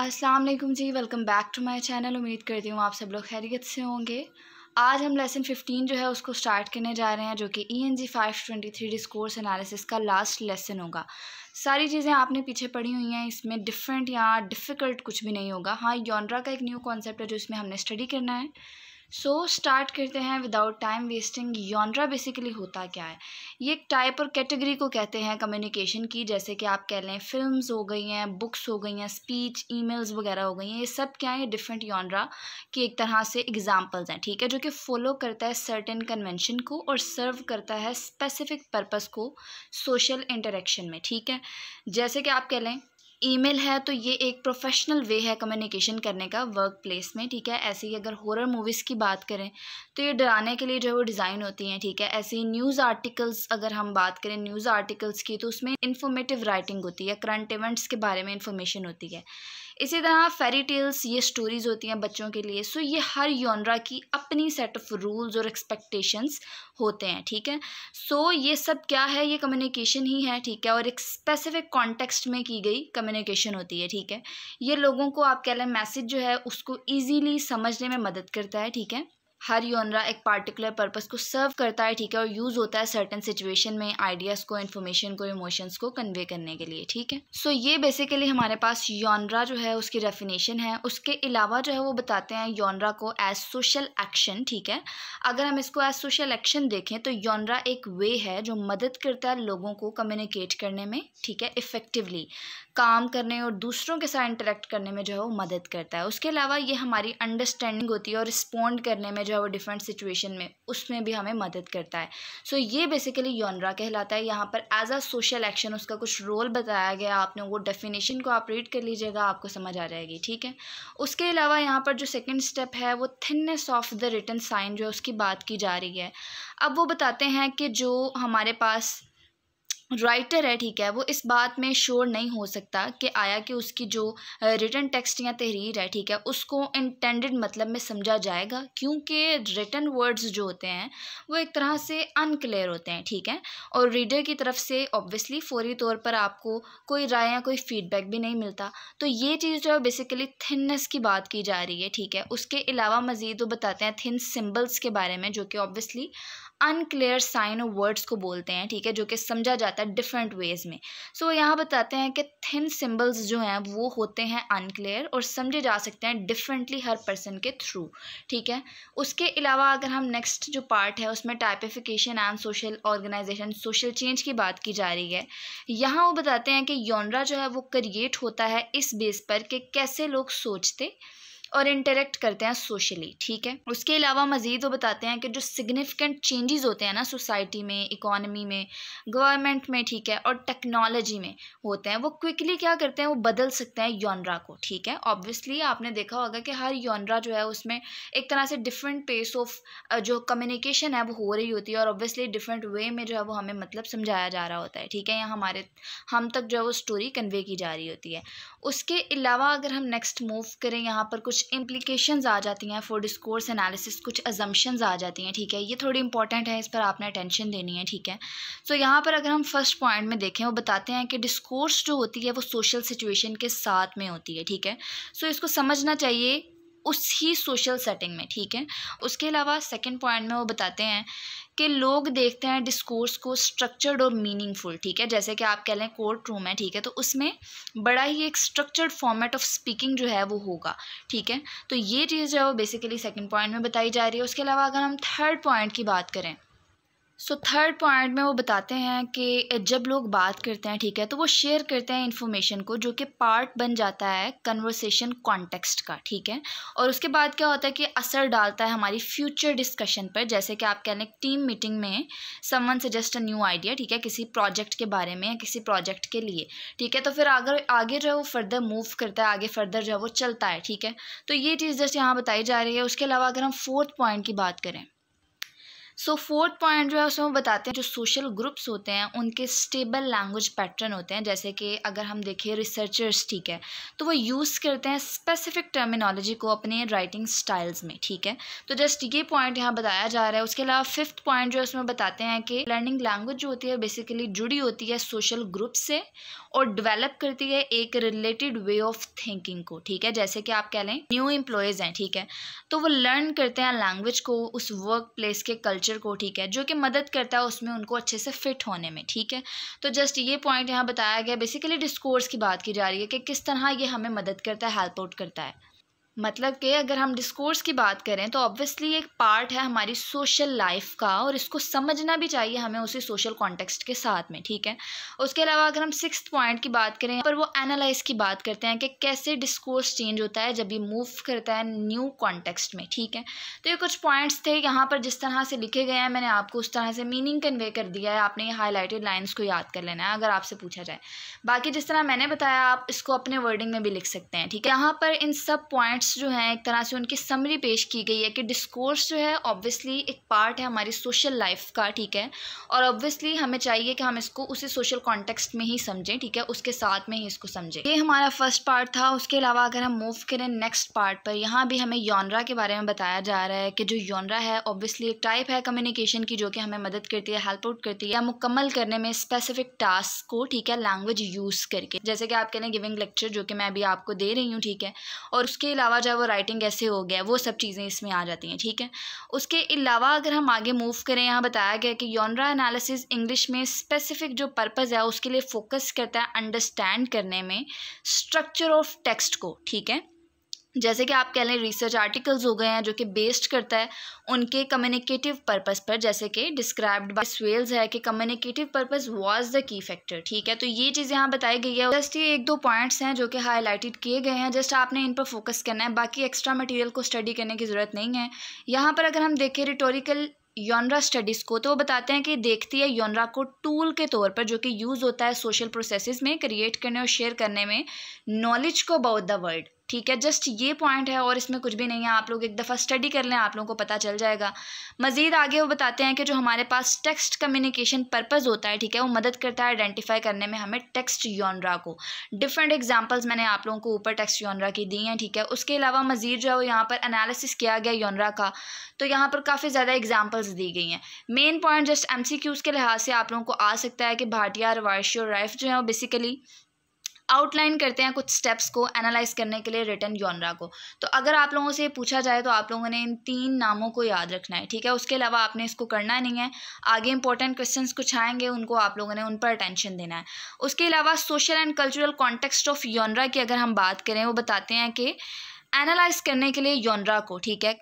Aslam ji welcome back to my channel उम्मीद करती हूँ आप सब लोग खैरियत से होंगे आज हम लेसन 15 जो है उसको स्टार्ट करने जा रहे हैं जो कि E N G five twenty three discourse analysis का लास्ट लेसन होगा सारी चीज़ें आपने पीछे पढ़ी हुई हैं इसमें डिफरेंट या डिफ़िकल्ट कुछ भी नहीं होगा हाँ योनरा का एक न्यू कॉन्सेप्ट है जो इसमें हमने स्टडी करना है सो so, स्टार्ट करते हैं without time wasting genre basically होता क्या है ये एक टाइप और कैटेगरी को कहते हैं कम्युनिकेशन की जैसे कि आप कह लें फिल्म हो गई हैं बुक्स हो गई हैं स्पीच ईमेल्स वगैरह हो गई हैं ये सब क्या है ये डिफरेंट योनरा की एक तरह से एग्जाम्पल्स हैं ठीक है जो कि फॉलो करता है सर्टन कन्वेंशन को और सर्व करता है स्पेसिफिक पर्पज़ को सोशल इंटरेक्शन में ठीक है जैसे कि आप कह लें ईमेल है तो ये एक प्रोफेशनल वे है कम्युनिकेशन करने का वर्क प्लेस में ठीक है ऐसे ही अगर हॉरर मूवीज़ की बात करें तो ये डराने के लिए जो है वो डिज़ाइन होती हैं ठीक है ऐसे ही न्यूज़ आर्टिकल्स अगर हम बात करें न्यूज़ आर्टिकल्स की तो उसमें इन्फॉर्मेटिव राइटिंग होती है करंट इवेंट्स के बारे में इंफॉर्मेशन होती है इसी तरह फेरी टेल्स ये स्टोरीज़ होती हैं बच्चों के लिए सो ये हर योनरा की अपनी सेट ऑफ रूल्स और एक्सपेक्टेशंस होते हैं ठीक है सो ये सब क्या है ये कम्युनिकेशन ही है ठीक है और एक स्पेसिफिक कॉन्टेक्स्ट में की गई कम्युनिकेशन होती है ठीक है ये लोगों को आप कह लें मैसेज जो है उसको ईजीली समझने में मदद करता है ठीक है हर योनरा एक पार्टिकुलर पर्पस को सर्व करता है ठीक है और यूज़ होता है सर्टन सिचुएशन में आइडियाज़ को इन्फॉर्मेशन को इमोशंस को कन्वे करने के लिए ठीक है सो so, ये बेसिकली हमारे पास योनरा जो है उसकी डेफिनेशन है उसके अलावा जो है वो बताते हैं योनरा को एज सोशल एक्शन ठीक है अगर हम इसको एज सोशल एक्शन देखें तो योनरा एक वे है जो मदद करता है लोगों को कम्युनिकेट करने में ठीक है इफ़ेक्टिवली काम करने और दूसरों के साथ इंटरेक्ट करने में जो है वो मदद करता है उसके अलावा ये हमारी अंडरस्टैंडिंग होती है और रिस्पॉन्ड करने में जो है वो डिफरेंट सिचुएशन में उसमें भी हमें मदद करता है सो so, ये बेसिकली योनरा कहलाता है यहाँ पर एज अ सोशल एक्शन उसका कुछ रोल बताया गया आपने वो डेफिनेशन को आप रीड कर लीजिएगा आपको समझ आ जाएगी ठीक है उसके अलावा यहाँ पर जो सेकेंड स्टेप है वो thinness of the return sign जो है उसकी बात की जा रही है अब वो बताते हैं कि जो हमारे पास राइटर है ठीक है वो इस बात में श्योर नहीं हो सकता कि आया कि उसकी जो रिटर्न टेक्स्ट या तहरीर है ठीक है उसको इंटेंडेड मतलब में समझा जाएगा क्योंकि रिटर्न वर्ड्स जो होते हैं वो एक तरह से अनक्लियर होते हैं ठीक है और रीडर की तरफ से ऑब्वियसली फ़ौरी तौर पर आपको कोई राय या कोई फीडबैक भी नहीं मिलता तो ये चीज़ जो है बेसिकली थिननेस की बात की जा रही है ठीक है उसके अलावा मज़ीद वो बताते हैं थिन सिम्बल्स के बारे में जो कि obviously unclear sign of words को बोलते हैं ठीक है जो कि समझा जाता है डिफरेंट वेज में सो so, यहाँ बताते हैं कि थिन सिम्बल्स जो हैं वो होते हैं अनक्लियर और समझे जा सकते हैं डिफरेंटली हर पर्सन के थ्रू ठीक है उसके अलावा अगर हम नेक्स्ट जो पार्ट है उसमें typification and social organisation social change की बात की जा रही है यहाँ वो बताते हैं कि योनरा जो है वो क्रिएट होता है इस बेस पर कि कैसे लोग सोचते और इंटरेक्ट करते हैं सोशली ठीक है उसके अलावा मज़ीद वो बताते हैं कि जो सिग्निफिकेंट चेंजेस होते हैं ना सोसाइटी में इकोनमी में गवर्नमेंट में ठीक है और टेक्नोलॉजी में होते हैं वो क्विकली क्या करते हैं वो बदल सकते हैं योनरा को ठीक है ऑब्वियसली आपने देखा होगा कि हर योनरा जो है उसमें एक तरह से डिफरेंट पेस ऑफ जो कम्युनिकेशन है वो हो रही होती है और ऑब्वियसली डिफरेंट वे में जो है वो हमें मतलब समझाया जा रहा होता है ठीक है या हमारे हम तक जो है वो स्टोरी कन्वे की जा रही होती है उसके अलावा अगर हम नेक्स्ट मूव करें यहाँ पर कुछ कुछ इम्प्लीकेशंस आ जाती हैं फॉर डिस्कोर्स एनालिसिस कुछ अजम्पन्स आ जाती हैं ठीक है ये थोड़ी इंपॉर्टेंट है इस पर आपने अटेंशन देनी है ठीक है सो so, यहाँ पर अगर हम फर्स्ट पॉइंट में देखें वो बताते हैं कि डिस्कोर्स जो होती है वो सोशल सिचुएशन के साथ में होती है ठीक है सो so, इसको समझना चाहिए उस ही सोशल सेटिंग में ठीक है उसके अलावा सेकेंड पॉइंट में वो बताते हैं के लोग देखते हैं डिस्कोर्स को स्ट्रक्चर्ड और मीनिंगफुल ठीक है जैसे कि आप कह लें कोर्ट रूम है ठीक है तो उसमें बड़ा ही एक स्ट्रक्चर्ड फॉर्मेट ऑफ स्पीकिंग जो है वो होगा ठीक है तो ये चीज़ जो है वो बेसिकली सेकेंड पॉइंट में बताई जा रही है उसके अलावा अगर हम थर्ड पॉइंट की बात करें सो थर्ड पॉइंट में वो बताते हैं कि eh, जब लोग बात करते हैं ठीक है तो वो शेयर करते हैं इन्फॉर्मेशन को जो कि पार्ट बन जाता है कन्वर्सेशन कॉन्टेक्स्ट का ठीक है और उसके बाद क्या होता है कि असर डालता है हमारी फ्यूचर डिस्कशन पर जैसे कि आप कह लें टीम मीटिंग में someone suggest a new idea ठीक है किसी प्रोजेक्ट के बारे में या किसी प्रोजेक्ट के लिए ठीक है तो फिर अगर आगे जो है वो फर्दर मूव करता है आगे फर्दर जो है वो चलता है ठीक है तो ये चीज़ जस्ट यहाँ बताई जा रही है उसके अलावा अगर हम फोर्थ पॉइंट की बात करें सो फोर्थ पॉइंट जो है उसमें बताते हैं जो सोशल ग्रुप्स होते हैं उनके स्टेबल लैंग्वेज पैटर्न होते हैं जैसे कि अगर हम देखें रिसर्चर्स ठीक है तो वो यूज़ करते हैं स्पेसिफिक टर्मिनोलॉजी को अपने राइटिंग स्टाइल्स में ठीक है तो जस्ट ये पॉइंट यहाँ बताया जा रहा है उसके अलावा फिफ्थ पॉइंट जो है उसमें बताते हैं कि लर्निंग लैंग्वेज जो होती है बेसिकली जुड़ी होती है सोशल ग्रुप से और डेवलप करती है एक रिलेटेड वे ऑफ थिंकिंग को ठीक है जैसे कि आप कह लें न्यू एम्प्लॉयज़ हैं ठीक है तो वो लर्न करते हैं लैंग्वेज को उस वर्क प्लेस के कल्चर नेचर को ठीक है जो कि मदद करता है उसमें उनको अच्छे से फिट होने में ठीक है तो जस्ट ये पॉइंट यहाँ बताया गया बेसिकली डिस्कोर्स की बात की जा रही है कि किस तरह ये हमें मदद करता है हेल्प आउट करता है मतलब कि अगर हम डिस्कोर्स की बात करें तो ऑब्वियसली एक पार्ट है हमारी सोशल लाइफ का और इसको समझना भी चाहिए हमें उसी सोशल कॉन्टेक्स्ट के साथ में ठीक है उसके अलावा अगर हम सिक्स पॉइंट की बात करें पर वो एनालाइज की बात करते हैं कि कैसे डिस्कोर्स चेंज होता है जब ये मूव करता है न्यू कॉन्टेक्स्ट में ठीक है तो ये कुछ पॉइंट्स थे यहाँ पर जिस तरह से लिखे गए हैं मैंने आपको उस तरह से मीनिंग कन्वे कर दिया है आपने ये हाईलाइटेड लाइन्स को याद कर लेना है अगर आपसे पूछा जाए बाकी जिस तरह मैंने बताया आप इसको अपने वर्डिंग में भी लिख सकते हैं ठीक है यहाँ पर इन सब पॉइंट्स डिस्कोर्स जो हैं एक तरह से उनकी समरी पेश की गई है कि डिस्कोर्स जो है ऑब्वियसली एक पार्ट है हमारी सोशल लाइफ का ठीक है और ऑब्वियसली हमें चाहिए कि हम इसको उसी सोशल कॉन्टेक्स्ट में ही समझें ठीक है उसके साथ में ही इसको समझें ये हमारा फर्स्ट पार्ट था उसके अलावा अगर हम मूव करें नेक्स्ट पार्ट पर यहाँ भी हमें योनरा के बारे में बताया जा रहा है कि जो योनरा है ऑब्वियसली एक टाइप है कम्युनिकेशन की जो कि हमें मदद करती है हेल्प आउट करती है या मुकम्मल करने में स्पेसिफिक टास्क को ठीक है लैंग्वेज यूज़ करके जैसे कि आप कह रहे हैं गिविंग लेक्चर जो कि मैं अभी आपको दे रही हूँ ठीक है और उसके अलावा और है वो राइटिंग कैसे हो गया वो सब चीज़ें इसमें आ जाती हैं ठीक है उसके अलावा अगर हम आगे मूव करें यहाँ बताया गया कि योनरा एनालिसिस इंग्लिश में स्पेसिफिक जो पर्पज़ है उसके लिए फोकस करता है अंडरस्टैंड करने में स्ट्रक्चर ऑफ टेक्स्ट को ठीक है जैसे कि आप कह लें रिसर्च आर्टिकल्स हो गए हैं जो कि बेस्ड करता है उनके कम्युनिकेटिव पर्पस पर जैसे कि डिस्क्राइब्ड बाय स्वेल्स है कि communicative purpose was the key factor ठीक है तो ये चीज़ यहाँ बताई गई है जस्ट ये एक दो पॉइंट्स हैं जो कि हाईलाइटेड किए गए हैं जस्ट आपने इन पर फोकस करना है बाकी एक्स्ट्रा मटीरियल को स्टडी करने की ज़रूरत नहीं है यहाँ पर अगर हम देखें रिटोरिकल योनरा स्टडीज़ को तो वो बताते हैं कि देखती है योनरा को टूल के तौर पर जो कि यूज़ होता है सोशल प्रोसेसेस में क्रिएट करने और शेयर करने में नॉलेज को अबाउट द वर्ल्ड ठीक है जस्ट ये पॉइंट है और इसमें कुछ भी नहीं है आप लोग एक दफ़ा स्टडी कर लें आप लोगों को पता चल जाएगा मज़ीद आगे वो बताते हैं कि जो हमारे पास टेक्स्ट कम्युनिकेशन पर्पज़ होता है ठीक है वो मदद करता है आइडेंटिफाई करने में हमें टेक्स्ट योनरा को डिफरेंट एग्जाम्पल्स मैंने आप लोगों को ऊपर टेक्स्ट योनरा की दी हैं ठीक है उसके अलावा मज़ीद जो है वो यहाँ पर एनालिसिस किया गया योनरा का तो यहाँ पर काफ़ी ज़्यादा एग्जाम्पल्स दी गई हैं मेन पॉइंट जस्ट एम के लिहाज से आप लोगों को आ सकता है कि भाटिया रवायशी और राइफ जो है वो बेसिकली आउटलाइन करते हैं कुछ स्टेप्स को एनालाइज करने के लिए रिटर्न योनरा को तो अगर आप लोगों से पूछा जाए तो आप लोगों ने इन तीन नामों को याद रखना है ठीक है उसके अलावा आपने इसको करना नहीं है आगे इंपॉर्टेंट क्वेश्चन कुछ आएंगे उनको आप लोगों ने उन पर अटेंशन देना है उसके अलावा social and cultural context of genre की अगर हम बात करें वो बताते हैं कि एनालाइज करने के लिए योनरा को ठीक है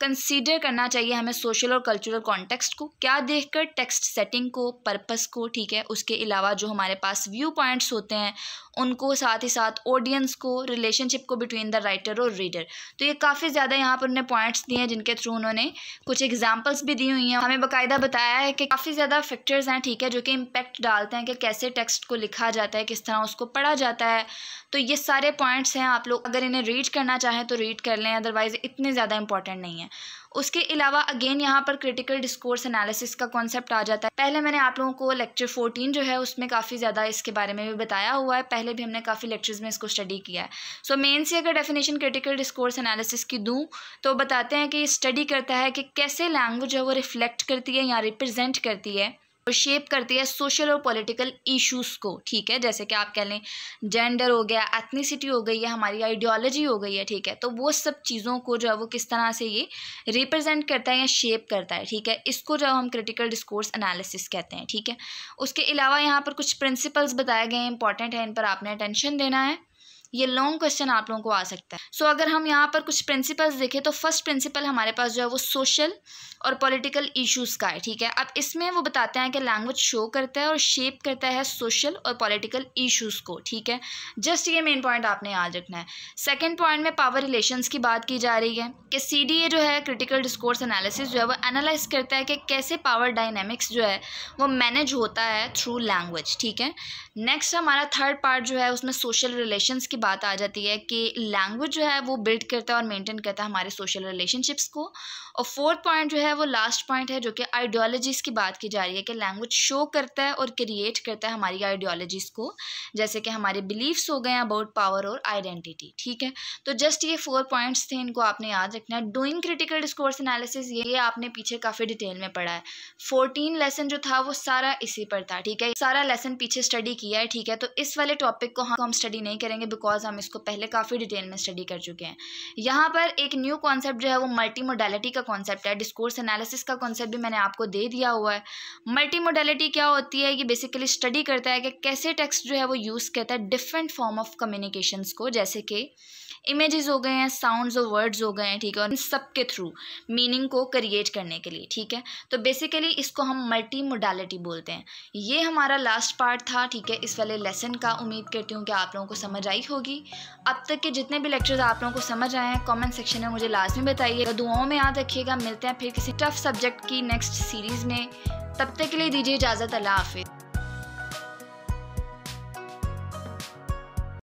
कंसीडर करना चाहिए हमें सोशल और कल्चरल कॉन्टेक्स्ट को क्या देखकर टेक्स्ट सेटिंग को पर्पस को ठीक है उसके अलावा जो हमारे पास व्यू पॉइंट्स होते हैं उनको साथ ही साथ ऑडियंस को रिलेशनशिप को बिटवीन द राइटर और रीडर तो ये काफ़ी ज़्यादा यहाँ पर उन्होंने पॉइंट्स दिए हैं जिनके थ्रू उन्होंने कुछ एग्जाम्पल्स भी दी हुई हैं हमें बाकायदा बताया है कि काफ़ी ज़्यादा फैक्टर्स हैं ठीक है जो कि इम्पैक्ट डालते हैं कि कैसे टेक्स्ट को लिखा जाता है किस तरह उसको पढ़ा जाता है तो ये सारे पॉइंट्स हैं आप लोग अगर इन्हें रीड करना चाहें तो रीड कर लें अदरवाइज़ इतने ज़्यादा इंपॉर्टेंट नहीं है उसके अलावा अगेन यहाँ पर क्रिटिकल डिस्कोर्स एनालिसिस का कॉन्सेप्ट आ जाता है पहले मैंने आप लोगों को लेक्चर फोर्टीन जो है उसमें काफ़ी ज़्यादा इसके बारे में भी बताया हुआ है पहले भी हमने काफ़ी लेक्चर्स में इसको स्टडी किया है सो so, मेन से अगर डेफिनेशन क्रिटिकल डिस्कोर्स एनालिसिस की दूँ तो बताते हैं कि स्टडी करता है कि कैसे लैंग्वेज है वो रिफ्लेक्ट करती है या रिप्रजेंट करती है और शेप करती है सोशल और पॉलिटिकल इश्यूज को ठीक है जैसे कि आप कह लें जेंडर हो गया एथनिसिटी हो गई है हमारी आइडियोलॉजी हो गई है ठीक है तो वो सब चीज़ों को जो है वो किस तरह से ये रिप्रेजेंट करता है या शेप करता है ठीक है इसको जो हम क्रिटिकल डिस्कोर्स एनालिसिस कहते हैं ठीक है उसके अलावा यहाँ पर कुछ प्रिंसिपल्स बताए गए हैं इंपॉर्टेंट है इन पर आपने अटेंशन देना है ये लॉन्ग क्वेश्चन आप लोगों को आ सकता है सो so, अगर हम यहाँ पर कुछ प्रिंसिपल्स देखें तो फर्स्ट प्रिंसिपल हमारे पास जो है वो सोशल और पॉलिटिकल इश्यूज़ का है ठीक है अब इसमें वो बताते हैं कि लैंग्वेज शो करता है और शेप करता है सोशल और पॉलिटिकल इशूज़ को ठीक है जस्ट ये मेन पॉइंट आपने याद रखना है सेकेंड पॉइंट में पावर रिलेशन की बात की जा रही है कि सी जो है क्रिटिकल डिस्कोर्स एनालिसिस जो है वो एनालाइज करता है कि कैसे पावर डायनेमिक्स जो है वो मैनेज होता है थ्रू लैंग्वेज ठीक है नेक्स्ट हमारा थर्ड पार्ट जो है उसमें सोशल रिलेशन की की बात आ जाती है कि लैंग्वेज जो है वो बिल्ड करता है और मेंटेन करता है हमारे सोशल रिलेशनशिप्स को और फोर्थ पॉइंट जो है वो लास्ट पॉइंट है जो कि आइडियोलॉजीज़ की बात की जा रही है कि लैंग्वेज शो करता है और क्रिएट करता है हमारी आइडियोलॉजीज़ को जैसे कि हमारे बिलीव्स हो गए अबाउट पावर और आइडेंटिटी ठीक है तो जस्ट ये फोर पॉइंट्स थे इनको आपने याद रखना है डूइंग क्रिटिकल डिस्कोर्स एनालिसिस ये आपने पीछे काफ़ी डिटेल में पढ़ा है फोर्टीन लेसन जो था वो सारा इसी पर था ठीक है सारा लेसन पीछे स्टडी किया है ठीक है तो इस वाले टॉपिक को हम स्टडी नहीं करेंगे बिकॉज बिकॉज हम इसको पहले काफ़ी डिटेल में स्टडी कर चुके हैं यहाँ पर एक न्यू कॉन्सेप्ट जो है वो मल्टी मोडेलिटी का कॉन्सेप्ट है डिस्कोर्स एनालिसिस का कॉन्सेप्ट भी मैंने आपको दे दिया हुआ है मल्टी मोडेलिटी क्या होती है ये बेसिकली स्टडी करता है कि कैसे टेक्स्ट जो है वो यूज़ करता है डिफरेंट फॉर्म ऑफ कम्युनिकेशंस को जैसे कि इमेजेस हो गए हैं साउंड्स और वर्ड्स हो गए हैं ठीक है और इन सब के थ्रू मीनिंग को क्रिएट करने के लिए ठीक है तो बेसिकली इसको हम मल्टी मोडालिटी बोलते हैं ये हमारा लास्ट पार्ट था ठीक है इस वाले लेसन का उम्मीद करती हूँ कि आप लोगों को समझ आई होगी अब तक के जितने भी लेक्चर्स आप लोगों को समझ आए हैं कॉमेंट सेक्शन में मुझे लास्ट में बताइए तो दुआओं में याद रखिएगा मिलते हैं फिर किसी टफ सब्जेक्ट की नेक्स्ट सीरीज़ में तब तक के लिए दीजिए इजाज़त अल्लाह हाफिज़